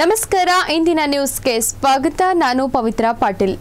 ನಮಸ್ಕಾರ ಇಂದಿನ ನ್ಯೂಸ್ಗೆ ಸ್ವಾಗತ ನಾನು ಪವಿತ್ರ ಪಾಟೀಲ್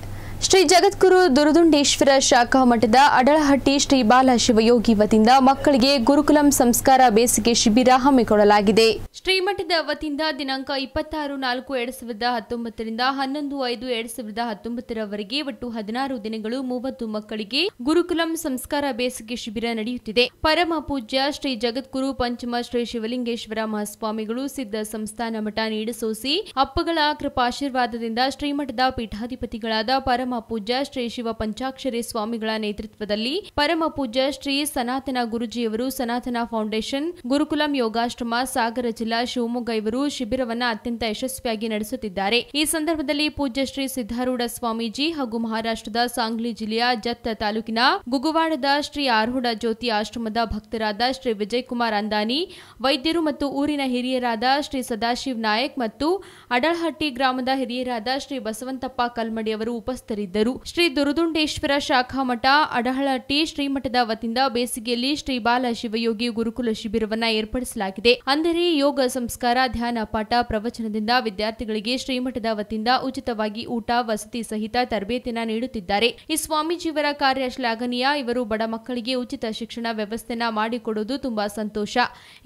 ಶ್ರೀ ಜಗದ್ಗುರು ದುರುದುಂಡೇಶ್ವರ ಶಾಖಾ ಮಠದ ಅಡಳಹಟ್ಟಿ ಶ್ರೀ ಬಾಲಶಿವಯೋಗಿ ವತಿಯಿಂದ ಮಕ್ಕಳಿಗೆ ಗುರುಕುಲಂ ಸಂಸ್ಕಾರ ಬೇಸಿಗೆ ಶಿಬಿರ ಹಮ್ಮಿಕೊಳ್ಳಲಾಗಿದೆ ಶ್ರೀಮಠದ ವತಿಯಿಂದ ದಿನಾಂಕ ಇಪ್ಪತ್ತಾರು ನಾಲ್ಕು ಎರಡ್ ಸಾವಿರದ ಹತ್ತೊಂಬತ್ತರಿಂದ ಹನ್ನೊಂದು ಐದು ಎರಡ್ ಸಾವಿರದ ಹತ್ತೊಂಬತ್ತರವರೆಗೆ ಒಟ್ಟು ಹದಿನಾರು ದಿನಗಳು ಮೂವತ್ತು ಮಕ್ಕಳಿಗೆ ಗುರುಕುಲಂ ಸಂಸ್ಕಾರ ಬೇಸಿಗೆ ಶಿಬಿರ ನಡೆಯುತ್ತಿದೆ ಪರಮ ಪೂಜ್ಯ ಶ್ರೀ ಜಗದ್ಗುರು ಪಂಚಮ ಶ್ರೀ ಶಿವಲಿಂಗೇಶ್ವರ ಮಹಾಸ್ವಾಮಿಗಳು ಸಿದ್ದ ಸಂಸ್ಥಾನ ಮಠ ನೀಡಸೋಸಿ ಅಪ್ಪಗಳ ಕೃಪಾಶೀರ್ವಾದದಿಂದ ಶ್ರೀಮಠದ ಪೀಠಾಧಿಪತಿಗಳಾದ ಪರಮ ಪರಮ ಪೂಜ್ಯ ಶ್ರೀ ಶಿವ ಪಂಚಾಕ್ಷರಿ ಸ್ವಾಮಿಗಳ ನೇತೃತ್ವದಲ್ಲಿ ಪರಮ ಪೂಜ್ಯ ಶ್ರೀ ಸನಾತನ ಗುರುಜಿಯವರು ಸನಾತನ ಫೌಂಡೇಶನ್ ಗುರುಕುಲಂ ಯೋಗಾಶ್ರಮ ಸಾಗರ ಜಿಲ್ಲಾ ಶಿವಮೊಗ್ಗ ಇವರು ಶಿಬಿರವನ್ನು ಅತ್ಯಂತ ಯಶಸ್ವಿಯಾಗಿ ನಡೆಸುತ್ತಿದ್ದಾರೆ ಈ ಸಂದರ್ಭದಲ್ಲಿ ಪೂಜ್ಯ ಶ್ರೀ ಸಿದ್ದಾರೂಢ ಸ್ವಾಮೀಜಿ ಹಾಗೂ ಮಹಾರಾಷ್ಟ್ರದ ಸಾಂಗ್ಲಿ ಜಿಲ್ಲೆಯ ಜತ್ತ ತಾಲೂಕಿನ ಗುಗುವಾಡದ ಶ್ರೀ ಆರೂಢ ಜ್ಯೋತಿ ಆಶ್ರಮದ ಭಕ್ತರಾದ ಶ್ರೀ ವಿಜಯಕುಮಾರ್ ಅಂದಾನಿ ವೈದ್ಯರು ಮತ್ತು ಊರಿನ ಹಿರಿಯರಾದ ಶ್ರೀ ಸದಾಶಿವ ನಾಯಕ್ ಮತ್ತು ಅಡಳಹಟ್ಟಿ ಗ್ರಾಮದ ಹಿರಿಯರಾದ ಶ್ರೀ ಬಸವಂತಪ್ಪ ಕಲ್ಮಡಿ ಅವರು ಉಪಸ್ಥಿತರಿದ್ದರು ಉಪಸ್ಥಿತರಿದ್ದರು ಶ್ರೀ ದುರುದುಂಡೇಶ್ವರ ಶಾಖಾ ಮಠ ಅಡಹಳಟ್ಟಿ ಶ್ರೀಮಠದ ವತಿಯಿಂದ ಬೇಸಿಗೆಯಲ್ಲಿ ಶ್ರೀ ಬಾಲ ಶಿವಯೋಗಿ ಗುರುಕುಲ ಶಿಬಿರವನ್ನ ಏರ್ಪಡಿಸಲಾಗಿದೆ ಅಂದರೆ ಯೋಗ ಸಂಸ್ಕಾರ ಧ್ಯಾನ ಪಾಠ ಪ್ರವಚನದಿಂದ ವಿದ್ಯಾರ್ಥಿಗಳಿಗೆ ಶ್ರೀಮಠದ ವತಿಯಿಂದ ಉಚಿತವಾಗಿ ಊಟ ವಸತಿ ಸಹಿತ ತರಬೇತಿಯನ್ನ ನೀಡುತ್ತಿದ್ದಾರೆ ಈ ಸ್ವಾಮೀಜಿಯವರ ಕಾರ್ಯ ಶ್ಲಾಘನೀಯ ಇವರು ಬಡ ಮಕ್ಕಳಿಗೆ ಉಚಿತ ಶಿಕ್ಷಣ ವ್ಯವಸ್ಥೆನ ಮಾಡಿಕೊಡುವುದು ತುಂಬಾ ಸಂತೋಷ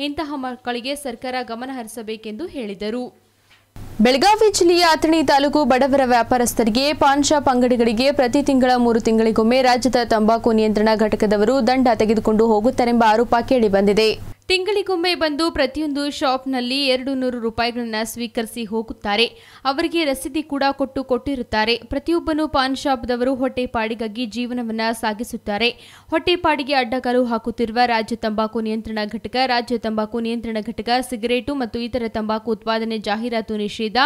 ಇಂತಹ ಮಕ್ಕಳಿಗೆ ಸರ್ಕಾರ ಗಮನ ಹರಿಸಬೇಕೆಂದು ಹೇಳಿದರು ಬೆಳಗಾವಿ ಜಿಲ್ಲೆಯ ಅಥಣಿ ತಾಲೂಕು ಬಡವರ ವ್ಯಾಪಾರಸ್ಥರಿಗೆ ಪಾನ್ ಶಾಪ್ ಅಂಗಡಿಗಳಿಗೆ ಪ್ರತಿ ತಿಂಗಳ ಮೂರು ತಿಂಗಳಿಗೊಮ್ಮೆ ರಾಜ್ಯದ ತಂಬಾಕು ನಿಯಂತ್ರಣ ಘಟಕದವರು ದಂಡ ತೆಗೆದುಕೊಂಡು ಹೋಗುತ್ತಾರೆಂಬ ಆರೋಪ ಕೇಳಿಬಂದಿದೆ ತಿಂಗಳಿಗೊಮ್ಮೆ ಬಂದು ಪ್ರತಿಯೊಂದು ಶಾಪ್ನಲ್ಲಿ ಎರಡು ನೂರು ರೂಪಾಯಿಗಳನ್ನು ಸ್ವೀಕರಿಸಿ ಹೋಗುತ್ತಾರೆ ಅವರಿಗೆ ರಸೀದಿ ಕೂಡ ಕೊಟ್ಟು ಕೊಟ್ಟಿರುತ್ತಾರೆ ಪ್ರತಿಯೊಬ್ಬನು ಪಾನ್ ಶಾಪ್ದವರು ಹೊಟ್ಟೆಪಾಡಿಗಾಗಿ ಜೀವನವನ್ನ ಸಾಗಿಸುತ್ತಾರೆ ಹೊಟ್ಟೆಪಾಡಿಗೆ ಅಡ್ಡಗಾಲು ಹಾಕುತ್ತಿರುವ ರಾಜ್ಯ ತಂಬಾಕು ನಿಯಂತ್ರಣ ಘಟಕ ರಾಜ್ಯ ತಂಬಾಕು ನಿಯಂತ್ರಣ ಘಟಕ ಸಿಗರೇಟು ಮತ್ತು ಇತರ ತಂಬಾಕು ಉತ್ಪಾದನೆ ಜಾಹೀರಾತು ನಿಷೇಧ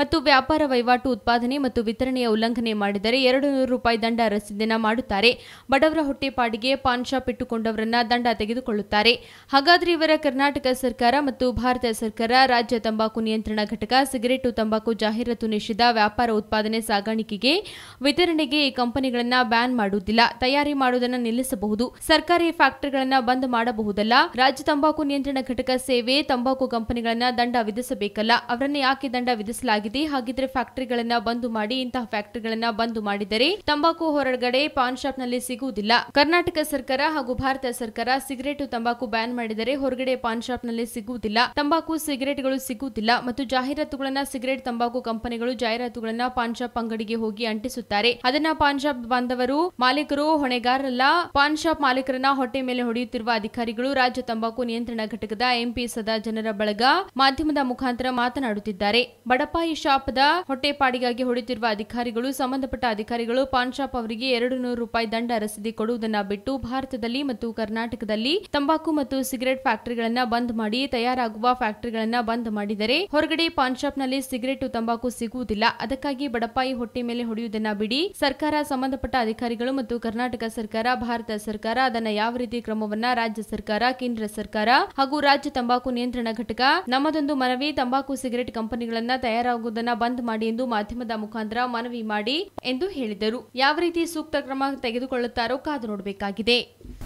ಮತ್ತು ವ್ಯಾಪಾರ ವಹಿವಾಟು ಉತ್ಪಾದನೆ ಮತ್ತು ವಿತರಣೆಯ ಉಲ್ಲಂಘನೆ ಮಾಡಿದರೆ ಎರಡು ನೂರು ರೂಪಾಯಿ ದಂಡ ರಸೀದಿನ ಮಾಡುತ್ತಾರೆ ಬಡವರ ಹೊಟ್ಟೆಪಾಡಿಗೆ ಪಾನ್ ಶಾಪ್ ಇಟ್ಟುಕೊಂಡವರನ್ನ ದಂಡ ತೆಗೆದುಕೊಳ್ಳುತ್ತಾರೆ ಹಾಗಾಗಿ ಆದರೆ ಇವರ ಕರ್ನಾಟಕ ಸರ್ಕಾರ ಮತ್ತು ಭಾರತ ಸರ್ಕಾರ ರಾಜ್ಯ ತಂಬಾಕು ನಿಯಂತ್ರಣ ಘಟಕ ಸಿಗರೇಟು ತಂಬಾಕು ಜಾಹೀರಾತು ನಿಷೇಧ ವ್ಯಾಪಾರ ಉತ್ಪಾದನೆ ಸಾಗಾಣಿಕೆಗೆ ವಿತರಣೆಗೆ ಈ ಕಂಪನಿಗಳನ್ನು ಬ್ಯಾನ್ ಮಾಡುವುದಿಲ್ಲ ತಯಾರಿ ಮಾಡುವುದನ್ನು ನಿಲ್ಲಿಸಬಹುದು ಸರ್ಕಾರಿ ಫ್ಯಾಕ್ಟರಿಗಳನ್ನು ಬಂದ್ ಮಾಡಬಹುದಲ್ಲ ರಾಜ್ಯ ತಂಬಾಕು ನಿಯಂತ್ರಣ ಘಟಕ ಸೇವೆ ತಂಬಾಕು ಕಂಪನಿಗಳನ್ನು ದಂಡ ವಿಧಿಸಬೇಕಲ್ಲ ಅವರನ್ನು ಯಾಕೆ ದಂಡ ವಿಧಿಸಲಾಗಿದೆ ಹಾಗಿದ್ರೆ ಫ್ಯಾಕ್ಟರಿಗಳನ್ನು ಬಂದ್ ಮಾಡಿ ಇಂತಹ ಫ್ಯಾಕ್ಟರಿಗಳನ್ನು ಬಂದ್ ಮಾಡಿದರೆ ತಂಬಾಕು ಹೊರಗಡೆ ಪಾನ್ ಶಾಪ್ನಲ್ಲಿ ಸಿಗುವುದಿಲ್ಲ ಕರ್ನಾಟಕ ಸರ್ಕಾರ ಹಾಗೂ ಭಾರತ ಸರ್ಕಾರ ಸಿಗರೇಟು ತಂಬಾಕು ಬ್ಯಾನ್ ಮಾಡಿದರೆ ಹೊರಗಡೆ ಪಾನ್ ನಲ್ಲಿ ಸಿಗುವುದಿಲ್ಲ ತಂಬಾಕು ಸಿಗರೇಟ್ಗಳು ಸಿಗುವುದಿಲ್ಲ ಮತ್ತು ಜಾಹೀರಾತುಗಳನ್ನ ಸಿಗರೇಟ್ ತಂಬಾಕು ಕಂಪನಿಗಳು ಜಾಹೀರಾತುಗಳನ್ನ ಪಾನ್ ಶಾಪ್ ಅಂಗಡಿಗೆ ಹೋಗಿ ಅಂಟಿಸುತ್ತಾರೆ ಅದನ್ನ ಪಾನ್ ಶಾಪ್ ಬಾಂಧವರು ಮಾಲೀಕರು ಹೊಣೆಗಾರರಲ್ಲ ಪಾನ್ ಶಾಪ್ ಮಾಲೀಕರನ್ನ ಹೊಟ್ಟೆ ಮೇಲೆ ಹೊಡೆಯುತ್ತಿರುವ ಅಧಿಕಾರಿಗಳು ರಾಜ್ಯ ತಂಬಾಕು ನಿಯಂತ್ರಣ ಘಟಕದ ಎಂಪಿ ಸದಾ ಜನರ ಬಳಗ ಮಾಧ್ಯಮದ ಮುಖಾಂತರ ಮಾತನಾಡುತ್ತಿದ್ದಾರೆ ಬಡಪಾಯಿ ಶಾಪದ ಹೊಟ್ಟೆಪಾಡಿಗಾಗಿ ಹೊಡೆಯುತ್ತಿರುವ ಅಧಿಕಾರಿಗಳು ಸಂಬಂಧಪಟ್ಟ ಅಧಿಕಾರಿಗಳು ಪಾನ್ ಶಾಪ್ ಅವರಿಗೆ ಎರಡು ನೂರು ರೂಪಾಯಿ ದಂಡ ರಸೀದಿ ಕೊಡುವುದನ್ನ ಬಿಟ್ಟು ಭಾರತದಲ್ಲಿ ಮತ್ತು ಕರ್ನಾಟಕದಲ್ಲಿ ತಂಬಾಕು ಮತ್ತು ಸಿಗರೇಟ್ ಸಿಗರೆಟ್ ಫ್ಯಾಕ್ಟರಿಗಳನ್ನು ಬಂದ್ ಮಾಡಿ ತಯಾರಾಗುವ ಫ್ಯಾಕ್ಟರಿಗಳನ್ನು ಬಂದ್ ಮಾಡಿದರೆ ಹೊರಗಡೆ ಪಾನ್ ನಲ್ಲಿ ಸಿಗರೆಟ್ ತಂಬಾಕು ಸಿಗುವುದಿಲ್ಲ ಅದಕ್ಕಾಗಿ ಬಡಪಾಯಿ ಹೊಟ್ಟೆ ಮೇಲೆ ಹೊಡೆಯುವುದನ್ನ ಬಿಡಿ ಸರ್ಕಾರ ಸಂಬಂಧಪಟ್ಟ ಅಧಿಕಾರಿಗಳು ಮತ್ತು ಕರ್ನಾಟಕ ಸರ್ಕಾರ ಭಾರತ ಸರ್ಕಾರ ಅದನ್ನ ಯಾವ ರೀತಿ ಕ್ರಮವನ್ನ ರಾಜ್ಯ ಸರ್ಕಾರ ಕೇಂದ್ರ ಸರ್ಕಾರ ಹಾಗೂ ರಾಜ್ಯ ತಂಬಾಕು ನಿಯಂತ್ರಣ ಘಟಕ ನಮ್ಮದೊಂದು ಮನವಿ ತಂಬಾಕು ಸಿಗರೇಟ್ ಕಂಪನಿಗಳನ್ನ ತಯಾರಾಗುವುದನ್ನ ಬಂದ್ ಮಾಡಿ ಎಂದು ಮಾಧ್ಯಮದ ಮುಖಾಂತರ ಮನವಿ ಮಾಡಿ ಎಂದು ಹೇಳಿದರು ಯಾವ ರೀತಿ ಸೂಕ್ತ ಕ್ರಮ ತೆಗೆದುಕೊಳ್ಳುತ್ತಾರೋ ಕಾದು ನೋಡಬೇಕಾಗಿದೆ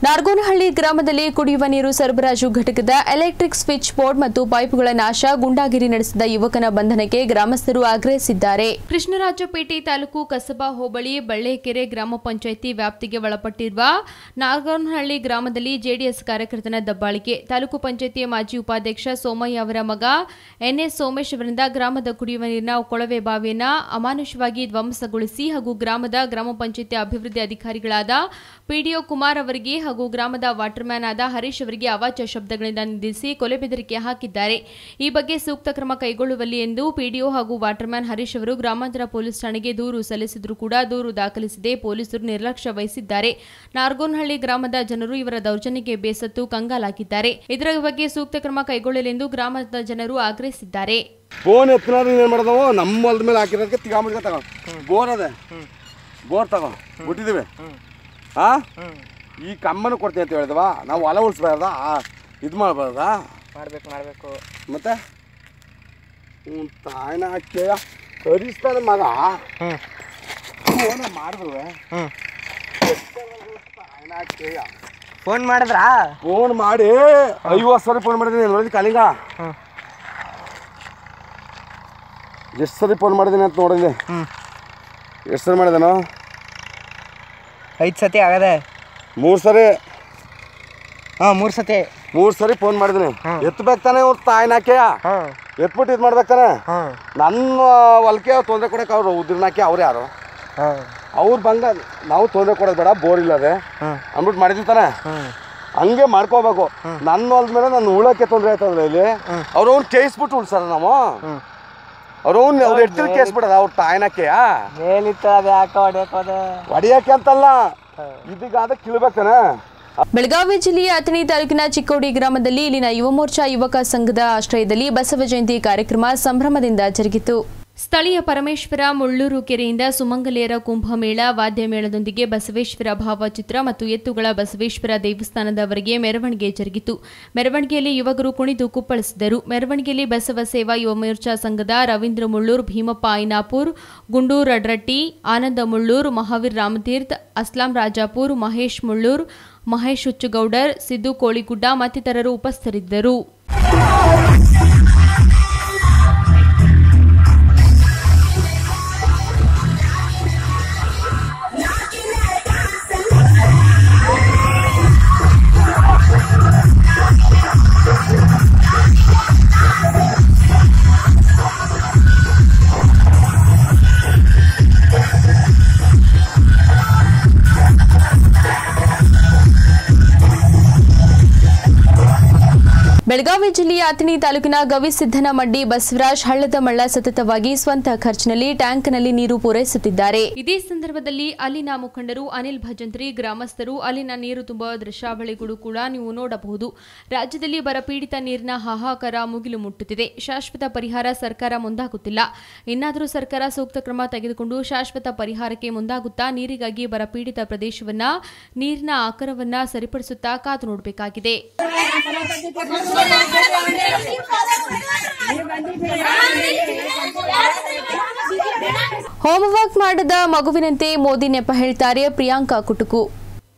ನಾರ್ಗೋನಹಳ್ಳಿ ಗ್ರಾಮದಲ್ಲಿ ಕುಡಿಯುವ ನೀರು ಸರಬರಾಜು ಘಟಕದ ಎಲೆಕ್ಟ್ರಿಕ್ ಸ್ವಿಚ್ ಬೋರ್ಡ್ ಮತ್ತು ಪೈಪ್ಗಳ ನಾಶ ಗುಂಡಾಗಿರಿ ನಡೆಸಿದ ಯುವಕನ ಬಂಧನಕ್ಕೆ ಗ್ರಾಮಸ್ಥರು ಆಗ್ರಹಿಸಿದ್ದಾರೆ ಕೃಷ್ಣರಾಜಪೇಟೆ ತಾಲೂಕು ಕಸಬಾ ಹೋಬಳಿ ಬಳ್ಳೇಕೆರೆ ಗ್ರಾಮ ಪಂಚಾಯಿತಿ ವ್ಯಾಪ್ತಿಗೆ ಒಳಪಟ್ಟಿರುವ ನಾರ್ಗೋನಹಳ್ಳಿ ಗ್ರಾಮದಲ್ಲಿ ಜೆಡಿಎಸ್ ಕಾರ್ಯಕರ್ತನ ದಬ್ಬಾಳಿಕೆ ತಾಲೂಕು ಪಂಚಾಯಿತಿಯ ಮಾಜಿ ಉಪಾಧ್ಯಕ್ಷ ಸೋಮಯ್ಯ ಅವರ ಮಗ ಎನ್ಎಸ್ ಸೋಮೇಶ್ ಅವರಿಂದ ಗ್ರಾಮದ ಕುಡಿಯುವ ನೀರಿನ ಕೊಳವೆ ಬಾವಿಯನ್ನು ಅಮಾನುಷವಾಗಿ ಧ್ವಂಸಗೊಳಿಸಿ ಹಾಗೂ ಗ್ರಾಮದ ಗ್ರಾಮ ಪಂಚಾಯಿತಿ ಅಭಿವೃದ್ಧಿ ಅಧಿಕಾರಿಗಳಾದ ಪಿಡಿಒ ಕುಮಾರ್ ಅವರಿಗೆ ಹಾಗೂ ಗ್ರಾಮದ ವಾಟರ್ಮ್ಯಾನ್ ಆದ ಹರೀಶ್ ಅವರಿಗೆ ಅವಾಚ್ಯ ಶಬ್ದಗಳಿಂದ ನಿಂದಿಸಿ ಕೊಲೆ ಬೆದರಿಕೆ ಹಾಕಿದ್ದಾರೆ ಈ ಬಗ್ಗೆ ಸೂಕ್ತ ಕ್ರಮ ಕೈಗೊಳ್ಳುವಲ್ಲಿ ಎಂದು ಪಿಡಿಒ ಹಾಗೂ ವಾಟರ್ಮ್ಯಾನ್ ಹರೀಶ್ ಅವರು ಗ್ರಾಮಾಂತರ ಪೊಲೀಸ್ ಠಾಣೆಗೆ ದೂರು ಸಲ್ಲಿಸಿದ್ರು ಕೂಡ ದೂರು ದಾಖಲಿಸಿದೆ ಪೊಲೀಸರು ನಿರ್ಲಕ್ಷ್ಯ ವಹಿಸಿದ್ದಾರೆ ನಾರ್ಗೋನಹಳ್ಳಿ ಗ್ರಾಮದ ಜನರು ಇವರ ದೌರ್ಜನ್ಯಕ್ಕೆ ಬೇಸತ್ತು ಕಂಗಾಲಾಗಿದ್ದಾರೆ ಇದರ ಬಗ್ಗೆ ಸೂಕ್ತ ಕ್ರಮ ಕೈಗೊಳ್ಳಲೆಂದು ಗ್ರಾಮದ ಜನರು ಆಗ್ರಹಿಸಿದ್ದಾರೆ ಫೋನ್ ಏನು ನಮ್ಮ ಹೊಲದ ಮೇಲೆ ಹಾಕಿರೋದಕ್ಕೆ ತಿಗಾಮಿಗೆ ತಗೋ ಬೋರ್ ಅದೇ ಬೋರ್ ತಗೋ ಬಿಟ್ಟಿದ್ದೀವಿ ಹಾಂ ಈ ಕಮ್ಮನ ಕೊಡ್ತೀನಿ ಅಂತ ಹೇಳಿದ್ವಾ ನಾವು ಹೊಲ ಉಳಿಸ್ಬಾರ್ದ ಇದು ಮಾಡಬಾರ್ದ ಮಾಡಬೇಕು ಮಾಡಬೇಕು ಮತ್ತೆ ಹ್ಞೂ ತಾಯ್ನ ಕೇಳ ಕರಿಸ್ತಾನೆ ಮಗ ಫೋನ ಮಾಡಿದ್ವೆ ಫೋನ್ ಮಾಡಿದ್ರಾ ಫೋನ್ ಮಾಡಿ ಐವತ್ತು ಸರಿ ಫೋನ್ ಮಾಡಿದ್ದೀನಿ ನೋಡಿದ ಕಲಿಂಗ ಎಷ್ಟು ಸರಿ ಫೋನ್ ಮಾಡಿದ್ದೀನಿ ಅಂತ ನೋಡಿದ್ದೆ ಎಷ್ಟು ಸರಿ ಮಾಡಿದಾನು ಐದು ಸತಿ ಆಗದೆ ಮೂರು ಸರಿ ಹಾಂ ಮೂರು ಸತಿ ಮೂರು ಸರಿ ಫೋನ್ ಮಾಡಿದ್ದೀನಿ ಎತ್ಬೇಕಾನೆ ತಾನೇ ಅವ್ರ ತಾಯಿನಾಕೆ ಎತ್ಬಿಟ್ಟು ಇದು ಮಾಡ್ಬೇಕಾನೆ ನನ್ನ ಹೊಲಕ್ಕೆ ತೊಂದರೆ ಕೊಡೋಕೆ ಅವ್ರು ಉದ್ರನಾಕೆ ಅವ್ರು ಯಾರು ಅವ್ರು ಬಂದ ನಾವು ತೊಂದರೆ ಕೊಡೋದು ಬೇಡ ಬೋರ್ ಇಲ್ಲದೆ ಅಂದ್ಬಿಟ್ಟು ಮಾಡಿದ್ವಿ ತಾನೆ ಹಂಗೆ ಮಾಡ್ಕೋಬೇಕು ನನ್ನ ಹೊಲದ ಮೇಲೆ ನನ್ನ ಉಳಕ್ಕೆ ತೊಂದರೆ ಆಯ್ತಂದ್ರೆ ಇಲ್ಲಿ ಅವ್ರು ಅವ್ನು ಕೇಯಿಸ್ಬಿಟ್ಟು ಉಳ್ಸಾರ ನಾವು ಅವ್ರು ಅವ್ರು ಎಡ್ತಿರ್ ಕೇಯಿಸ್ಬಿಡೋದು ಅವ್ರ ತಾಯಿನಾಕೆಯಾ ಮೇಲಿತ್ತ ಅದೇ ಯಾಕೆ ಹೊಡಿಯಕ್ಕೆ ಅಂತಲ್ಲ ಬೆಳಗಾವಿ ಜಿಲ್ಲೆಯ ಅಥಣಿ ತಾಲೂಕಿನ ಚಿಕ್ಕೋಡಿ ಗ್ರಾಮದಲ್ಲಿ ಇಲ್ಲಿನ ಯುವ ಮೋರ್ಚಾ ಯುವಕ ಸಂಘದ ಆಶ್ರಯದಲ್ಲಿ ಬಸವ ಜಯಂತಿ ಕಾರ್ಯಕ್ರಮ ಸಂಭ್ರಮದಿಂದ ಜರುಗಿತು ಸ್ಥಳೀಯ ಪರಮೇಶ್ವರ ಮುಳ್ಳೂರು ಕೆರೆಯಿಂದ ಸುಮಂಗಲಿಯರ ಕುಂಭಮೇಳ ವಾದ್ಯಮೇಳದೊಂದಿಗೆ ಬಸವೇಶ್ವರ ಭಾವಚಿತ್ರ ಮತ್ತು ಎತ್ತುಗಳ ಬಸವೇಶ್ವರ ದೇವಸ್ಥಾನದವರೆಗೆ ಮೆರವಣಿಗೆ ಜರುಗಿತು ಮೆರವಣಿಗೆಯಲ್ಲಿ ಯುವಕರು ಕುಣಿದು ಕುಪ್ಪಳಿಸಿದರು ಮೆರವಣಿಗೆಯಲ್ಲಿ ಬಸವ ಸೇವಾ ಯುವ ಮೋರ್ಚಾ ಸಂಘದ ರವೀಂದ್ರ ಮುಳ್ಳೂರ್ ಭೀಮಪ್ಪ ಐನಾಪುರ್ ಗುಂಡೂರ್ ಅಡ್ರಟ್ಟಿ ಆನಂದ ಮುಳ್ಳೂರ್ ಮಹಾವೀರ್ ರಾಮತೀರ್ಥ ಅಸ್ಲಾಂ ರಾಜಾಪುರ್ ಮಹೇಶ್ ಮುಳ್ಳೂರ್ ಮಹೇಶ್ ಹುಚ್ಚುಗೌಡರ್ ಸಿದ್ದು ಕೋಳಿಗುಡ್ಡ ಮತ್ತಿತರರು ಉಪಸ್ಥಿತರಿದ್ದರು ಬೆಳಗಾವಿ ಜಿಲ್ಲೆಯ ಅತಣಿ ತಾಲೂಕಿನ ಗವಿಸಿದ್ದನ ಮಂಡಿ ಬಸವರಾಜ್ ಹಳ್ಳದ ಮಳ್ಳ ಸತತವಾಗಿ ಸ್ವಂತ ಖರ್ಚಿನಲ್ಲಿ ಟ್ಯಾಂಕ್ನಲ್ಲಿ ನೀರು ಪೂರೈಸುತ್ತಿದ್ದಾರೆ ಇದೇ ಸಂದರ್ಭದಲ್ಲಿ ಅಲ್ಲಿನ ಮುಖಂಡರು ಅನಿಲ್ ಭಜಂತ್ರಿ ಗ್ರಾಮಸ್ಥರು ಅಲ್ಲಿನ ನೀರು ತುಂಬುವ ದೃಶ್ಯಾವಳಿಗಳು ಕೂಡ ನೀವು ನೋಡಬಹುದು ರಾಜ್ಯದಲ್ಲಿ ಬರಪೀಡಿತ ನೀರಿನ ಹಾಹಾಕಾರ ಮುಗಿಲು ಮುಟ್ಟುತ್ತಿದೆ ಶಾಶ್ವತ ಪರಿಹಾರ ಸರ್ಕಾರ ಮುಂದಾಗುತ್ತಿಲ್ಲ ಇನ್ನಾದರೂ ಸರ್ಕಾರ ಸೂಕ್ತ ಕ್ರಮ ತೆಗೆದುಕೊಂಡು ಶಾಶ್ವತ ಪರಿಹಾರಕ್ಕೆ ಮುಂದಾಗುತ್ತಾ ನೀರಿಗಾಗಿ ಬರಪೀಡಿತ ಪ್ರದೇಶವನ್ನ ನೀರಿನ ಆಕರವನ್ನ ಸರಿಪಡಿಸುತ್ತಾ ಕಾದು ನೋಡಬೇಕಾಗಿದೆ ಹೋಮ್ ವರ್ಕ್ ಮಾಡದ ಮಗುವಿನಂತೆ ಮೋದಿ ನೆಪ ಹೇಳ್ತಾರೆ ಪ್ರಿಯಾಂಕಾ ಕುಟುಕು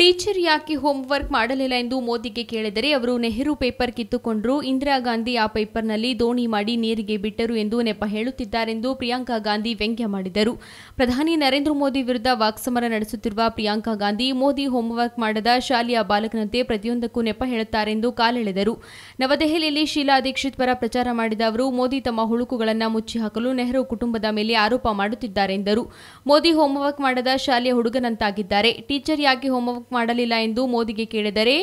ಟೀಚರ್ ಯಾಕೆ ಹೋಮ್ವರ್ಕ್ ಮಾಡಲಿಲ್ಲ ಎಂದು ಮೋದಿಗೆ ಕೇಳಿದರೆ ಅವರು ನೆಹರು ಪೇಪರ್ ಕಿತ್ತುಕೊಂಡರು ಇಂದಿರಾ ಗಾಂಧಿ ಆ ಪೇಪರ್ನಲ್ಲಿ ದೋಣಿ ಮಾಡಿ ನೀರಿಗೆ ಬಿಟ್ಟರು ಎಂದು ನೆಪ ಹೇಳುತ್ತಿದ್ದಾರೆಂದು ಪ್ರಿಯಾಂಕಾ ಗಾಂಧಿ ವ್ಯಂಗ್ಯ ಮಾಡಿದರು ಪ್ರಧಾನಿ ನರೇಂದ್ರ ಮೋದಿ ವಿರುದ್ಧ ವಾಕ್ಸಮರ ನಡೆಸುತ್ತಿರುವ ಪ್ರಿಯಾಂಕಾ ಗಾಂಧಿ ಮೋದಿ ಹೋಮ್ವರ್ಕ್ ಮಾಡದ ಶಾಲೆಯ ಬಾಲಕನಂತೆ ಪ್ರತಿಯೊಂದಕ್ಕೂ ನೆಪ ಹೇಳುತ್ತಾರೆಂದು ಕಾಲೆಳೆದರು ನವದೆಹಲಿಯಲ್ಲಿ ಶೀಲಾ ದೀಕ್ಷಿತ್ ಪರ ಪ್ರಚಾರ ಮಾಡಿದ ಅವರು ಮೋದಿ ತಮ್ಮ ಹುಳುಕುಗಳನ್ನು ಮುಚ್ಚಿಹಾಕಲು ನೆಹರು ಕುಟುಂಬದ ಮೇಲೆ ಆರೋಪ ಮಾಡುತ್ತಿದ್ದಾರೆಂದರು ಮೋದಿ ಹೋಮ್ವರ್ಕ್ ಮಾಡದ ಶಾಲೆಯ ಹುಡುಗನಂತಾಗಿದ್ದಾರೆ ಟೀಚರ್ ಯಾಕೆ ಹೋಮ್ವರ್ಕ್ ಬುಕ್ ಮಾಡಲಿಲ್ಲ ಎಂದು ಮೋದಿಗೆ ಕೇಳಿದರೆ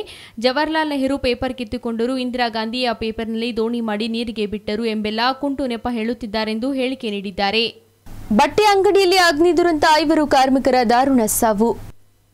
ಜವಾಹರ್ಲಾಲ್ ನೆಹರು ಪೇಪರ್ ಕಿತ್ತುಕೊಂಡರು ಇಂದಿರಾ ಗಾಂಧಿ ಆ ಪೇಪರ್ನಲ್ಲಿ ದೋಣಿ ಮಾಡಿ ನೀರಿಗೆ ಬಿಟ್ಟರು ಎಂಬೆಲ್ಲ ಕುಂಟು ನೆಪ ಹೇಳುತ್ತಿದ್ದಾರೆಂದು ಹೇಳಿಕೆ ನೀಡಿದ್ದಾರೆ ಬಟ್ಟೆ ಅಂಗಡಿಯಲ್ಲಿ ಅಗ್ನಿ ದುರಂತ ಐವರು ಕಾರ್ಮಿಕರ ದಾರುಣ ಸಾವು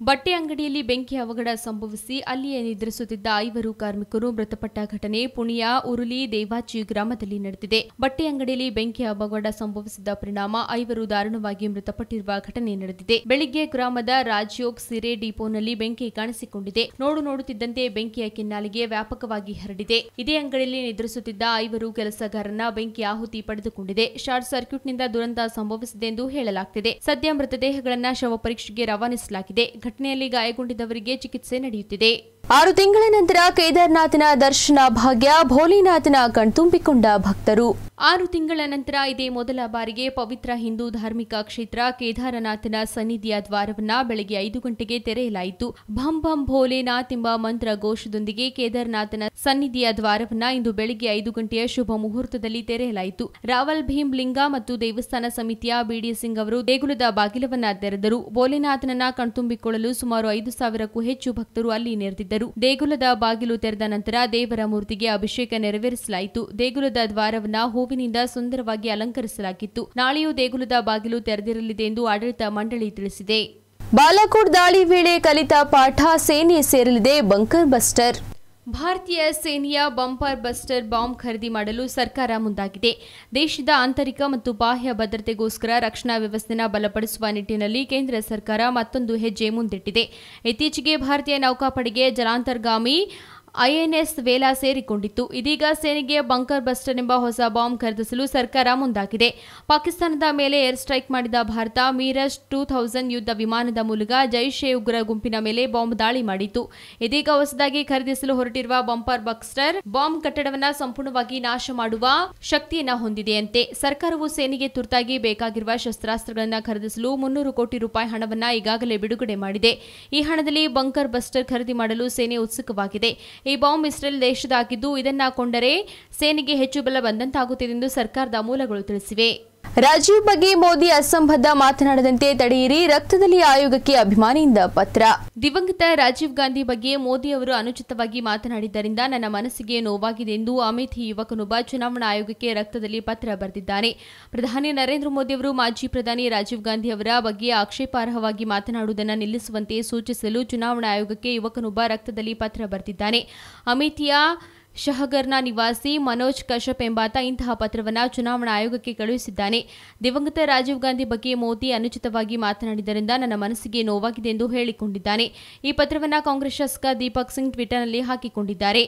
ಬಟ್ಟೆ ಅಂಗಡಿಯಲ್ಲಿ ಬೆಂಕಿ ಅವಘಡ ಸಂಭವಿಸಿ ಅಲ್ಲಿಯೇ ನಿದ್ರಿಸುತ್ತಿದ್ದ ಐವರು ಕಾರ್ಮಿಕರು ಮೃತಪಟ್ಟ ಘಟನೆ ಪುಣೆಯ ಉರುಲಿ ದೇವಾಚಿ ಗ್ರಾಮದಲ್ಲಿ ನಡೆದಿದೆ ಬಟ್ಟೆ ಅಂಗಡಿಯಲ್ಲಿ ಬೆಂಕಿ ಅವಘಡ ಸಂಭವಿಸಿದ ಪರಿಣಾಮ ಐವರು ದಾರುಣವಾಗಿ ಮೃತಪಟ್ಟಿರುವ ಘಟನೆ ನಡೆದಿದೆ ಬೆಳಿಗ್ಗೆ ಗ್ರಾಮದ ರಾಜ್ಯೋಗ್ ಸಿರೆ ಡಿಪೋನಲ್ಲಿ ಬೆಂಕಿ ಕಾಣಿಸಿಕೊಂಡಿದೆ ನೋಡು ನೋಡುತ್ತಿದ್ದಂತೆ ಬೆಂಕಿಯ ಕಿನ್ನಾಲಿಗೆ ವ್ಯಾಪಕವಾಗಿ ಹರಡಿದೆ ಇದೇ ಅಂಗಡಿಯಲ್ಲಿ ನಿದ್ರಿಸುತ್ತಿದ್ದ ಐವರು ಕೆಲಸಗಾರನ ಬೆಂಕಿ ಆಹುತಿ ಪಡೆದುಕೊಂಡಿದೆ ಶಾರ್ಟ್ ಸರ್ಕ್ಯೂಟ್ನಿಂದ ದುರಂತ ಸಂಭವಿಸಿದೆ ಎಂದು ಹೇಳಲಾಗುತ್ತಿದೆ ಸದ್ಯ ಮೃತದೇಹಗಳನ್ನು ಶವ ಪರೀಕ್ಷೆಗೆ ರವಾನಿಸಲಾಗಿದೆ ಘಟನೆಯಲ್ಲಿ ಗಾಯಗೊಂಡಿದ್ದವರಿಗೆ ಚಿಕಿತ್ಸೆ ನಡೆಯುತ್ತಿದೆ ಆರು ತಿಂಗಳ ನಂತರ ಕೇದಾರನಾಥನ ದರ್ಶನ ಭಾಗ್ಯ ಭೋಲೆನಾಥನ ಕಣ್ತುಂಬಿಕೊಂಡ ಭಕ್ತರು ಆರು ತಿಂಗಳ ನಂತರ ಇದೇ ಮೊದಲ ಬಾರಿಗೆ ಪವಿತ್ರ ಹಿಂದೂ ಧಾರ್ಮಿಕ ಕ್ಷೇತ್ರ ಕೇದಾರನಾಥನ ಸನ್ನಿಧಿಯ ದ್ವಾರವನ್ನ ಬೆಳಗ್ಗೆ ಐದು ಗಂಟೆಗೆ ತೆರೆಯಲಾಯಿತು ಭಂ ಭಂ ಭೋಲೆನಾಥ್ ಎಂಬ ಮಂತ್ರ ಘೋಷದೊಂದಿಗೆ ಕೇದಾರನಾಥನ ಸನ್ನಿಧಿಯ ದ್ವಾರವನ್ನ ಇಂದು ಬೆಳಗ್ಗೆ ಐದು ಗಂಟೆಯ ಶುಭ ಮುಹೂರ್ತದಲ್ಲಿ ತೆರೆಯಲಾಯಿತು ರಾವಲ್ ಭೀಮ್ ಲಿಂಗ ಮತ್ತು ದೇವಸ್ಥಾನ ಸಮಿತಿಯ ಬಿಡಿ ಸಿಂಗ್ ಅವರು ದೇಗುಲದ ಬಾಗಿಲವನ್ನ ತೆರೆದರು ಭೋಲೆನಾಥನನ್ನ ಕಣ್ತುಂಬಿಕೊಳ್ಳಲು ಸುಮಾರು ಐದು ಸಾವಿರಕ್ಕೂ ಹೆಚ್ಚು ಭಕ್ತರು ಅಲ್ಲಿ ನೆರೆದಿದ್ದರು ದೇಗುಲದ ಬಾಗಿಲು ತೆರೆದ ನಂತರ ದೇವರ ಮೂರ್ತಿಗೆ ಅಭಿಷೇಕ ನೆರವೇರಿಸಲಾಯಿತು ದೇಗುಲದ ದ್ವಾರವನ್ನ ಹೂವಿನಿಂದ ಸುಂದರವಾಗಿ ಅಲಂಕರಿಸಲಾಗಿತ್ತು ನಾಳೆಯೂ ದೇಗುಲದ ಬಾಗಿಲು ತೆರೆದಿರಲಿದೆ ಎಂದು ಆಡಳಿತ ಮಂಡಳಿ ತಿಳಿಸಿದೆ ಬಾಲಾಕೋಟ್ ದಾಳಿ ವೇಳೆ ಕಲಿತ ಪಾಠ ಸೇನೆ ಸೇರಲಿದೆ ಬಂಕರ್ ಬಸ್ಟರ್ ಭಾರತೀಯ ಸೇನೆಯ ಬಂಪರ್ ಬಸ್ಟರ್ ಬಾಂಬ್ ಖರೀದಿ ಮಾಡಲು ಸರ್ಕಾರ ಮುಂದಾಗಿದೆ ದೇಶದ ಆಂತರಿಕ ಮತ್ತು ಬಾಹ್ಯ ಭದ್ರತೆಗೋಸ್ಕರ ರಕ್ಷಣಾ ವ್ಯವಸ್ಥೆನ ಬಲಪಡಿಸುವ ನಿಟ್ಟಿನಲ್ಲಿ ಕೇಂದ್ರ ಸರ್ಕಾರ ಮತ್ತೊಂದು ಹೆಜ್ಜೆ ಮುಂದಿಟ್ಟಿದೆ ಇತ್ತೀಚೆಗೆ ಭಾರತೀಯ ನೌಕಾಪಡೆಗೆ ಜಲಾಂತರ್ಗಾಮಿ ಐಎನ್ಎಸ್ ವೇಲಾ ಸೇರಿಕೊಂಡಿತ್ತು ಇದೀಗ ಸೇನೆಗೆ ಬಂಕರ್ ಬಸ್ಟರ್ ಎಂಬ ಹೊಸ ಬಾಂಬ್ ಖರೀದಿಸಲು ಸರ್ಕಾರ ಮುಂದಾಗಿದೆ ಪಾಕಿಸ್ತಾನದ ಮೇಲೆ ಏರ್ ಸ್ಟ್ರೈಕ್ ಮಾಡಿದ ಭಾರತ ಮೀರಜ್ ಟೂ ಥೌಸಂಡ್ ಯುದ್ಧ ವಿಮಾನದ ಮೂಲಕ ಜೈಷ್ ಎ ಉಗ್ರ ಗುಂಪಿನ ಮೇಲೆ ಬಾಂಬ್ ದಾಳಿ ಮಾಡಿತ್ತು ಇದೀಗ ಹೊಸದಾಗಿ ಖರೀದಿಸಲು ಹೊರಟಿರುವ ಬಂಪರ್ ಬಕ್ಸ್ಟರ್ ಬಾಂಬ್ ಕಟ್ಟಡವನ್ನು ಸಂಪೂರ್ಣವಾಗಿ ನಾಶ ಮಾಡುವ ಶಕ್ತಿಯನ್ನ ಹೊಂದಿದೆಯಂತೆ ಸರ್ಕಾರವು ಸೇನೆಗೆ ತುರ್ತಾಗಿ ಬೇಕಾಗಿರುವ ಶಸ್ತ್ರಾಸ್ತ್ರಗಳನ್ನು ಖರೀದಿಸಲು ಮುನ್ನೂರು ಕೋಟಿ ರೂಪಾಯಿ ಹಣವನ್ನ ಈಗಾಗಲೇ ಬಿಡುಗಡೆ ಮಾಡಿದೆ ಈ ಹಣದಲ್ಲಿ ಬಂಕರ್ ಬಸ್ಟರ್ ಖರೀದಿ ಮಾಡಲು ಸೇನೆ ಉತ್ಸುಕವಾಗಿದೆ ಈ ಬಾಂಬ್ ಇಸ್ರೇಲ್ ದೇಶದಾಗಿದ್ದು ಇದನ್ನ ಕೊಂಡರೆ ಸೇನೆಗೆ ಹೆಚ್ಚು ಬಲ ಬಂದಂತಾಗುತ್ತಿದೆ ಎಂದು ಸರ್ಕಾರದ ಮೂಲಗಳು ತಿಳಿಸಿವೆ ರಾಜೀವ್ ಬಗ್ಗೆ ಮೋದಿ ಅಸಂಬದ್ಧ ಮಾತನಾಡದಂತೆ ತಡೆಯಿರಿ ರಕ್ತದಲ್ಲಿ ಆಯೋಗಕ್ಕೆ ಅಭಿಮಾನಿಯಿಂದ ಪತ್ರ ದಿವಂಗತ ರಾಜೀವ್ ಗಾಂಧಿ ಬಗ್ಗೆ ಮೋದಿ ಅವರು ಅನುಚಿತವಾಗಿ ಮಾತನಾಡಿದ್ದರಿಂದ ನನ್ನ ಮನಸ್ಸಿಗೆ ನೋವಾಗಿದೆ ಎಂದು ಅಮಿತ್ ಯುವಕನೊಬ್ಬ ಚುನಾವಣಾ ಆಯೋಗಕ್ಕೆ ರಕ್ತದಲ್ಲಿ ಪತ್ರ ಬರೆದಿದ್ದಾನೆ ಪ್ರಧಾನಿ ನರೇಂದ್ರ ಮೋದಿ ಅವರು ಮಾಜಿ ಪ್ರಧಾನಿ ರಾಜೀವ್ ಗಾಂಧಿ ಅವರ ಬಗ್ಗೆ ಆಕ್ಷೇಪಾರ್ಹವಾಗಿ ಮಾತನಾಡುವುದನ್ನು ನಿಲ್ಲಿಸುವಂತೆ ಸೂಚಿಸಲು ಚುನಾವಣಾ ಆಯೋಗಕ್ಕೆ ಯುವಕನೊಬ್ಬ ರಕ್ತದಲ್ಲಿ ಪತ್ರ ಬರೆದಿದ್ದಾನೆ ಅಮಿತಿಯ ಶಹಗರ್ನ ನಿವಾಸಿ ಮನೋಜ್ ಕಶ್ಯಪ್ ಎಂಬಾತ ಇಂತಹ ಪತ್ರವನ್ನು ಚುನಾವಣಾ ಆಯೋಗಕ್ಕೆ ಕಳುಹಿಸಿದ್ದಾನೆ ದಿವಂಗತ ರಾಜೀವ್ ಗಾಂಧಿ ಬಗ್ಗೆ ಮೋದಿ ಅನುಚಿತವಾಗಿ ಮಾತನಾಡಿದ್ದರಿಂದ ನನ್ನ ಮನಸ್ಸಿಗೆ ನೋವಾಗಿದೆ ಎಂದು ಹೇಳಿಕೊಂಡಿದ್ದಾನೆ ಈ ಪತ್ರವನ್ನು ಕಾಂಗ್ರೆಸ್ ಶಾಸಕ ದೀಪಕ್ ಸಿಂಗ್ ಟ್ವಿಟರ್ನಲ್ಲಿ ಹಾಕಿಕೊಂಡಿದ್ದಾರೆ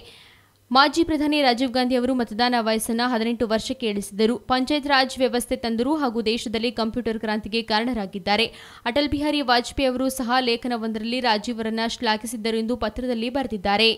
ಮಾಜಿ ಪ್ರಧಾನಿ ರಾಜೀವ್ ಗಾಂಧಿ ಅವರು ಮತದಾನ ವಯಸ್ಸನ್ನು ಹದಿನೆಂಟು ವರ್ಷಕ್ಕೆ ಇಳಿಸಿದರು ಪಂಚಾಯತ್ ರಾಜ್ ವ್ಯವಸ್ಥೆ ತಂದರು ಹಾಗೂ ದೇಶದಲ್ಲಿ ಕಂಪ್ಯೂಟರ್ ಕ್ರಾಂತಿಗೆ ಕಾರಣರಾಗಿದ್ದಾರೆ ಅಟಲ್ ಬಿಹಾರಿ ವಾಜಪೇಯಿ ಅವರು ಸಹ ಲೇಖನವೊಂದರಲ್ಲಿ ರಾಜೀವರನ್ನು ಶ್ಲಾಘಿಸಿದ್ದರು ಎಂದು ಪತ್ರದಲ್ಲಿ ಬರೆದಿದ್ದಾರೆ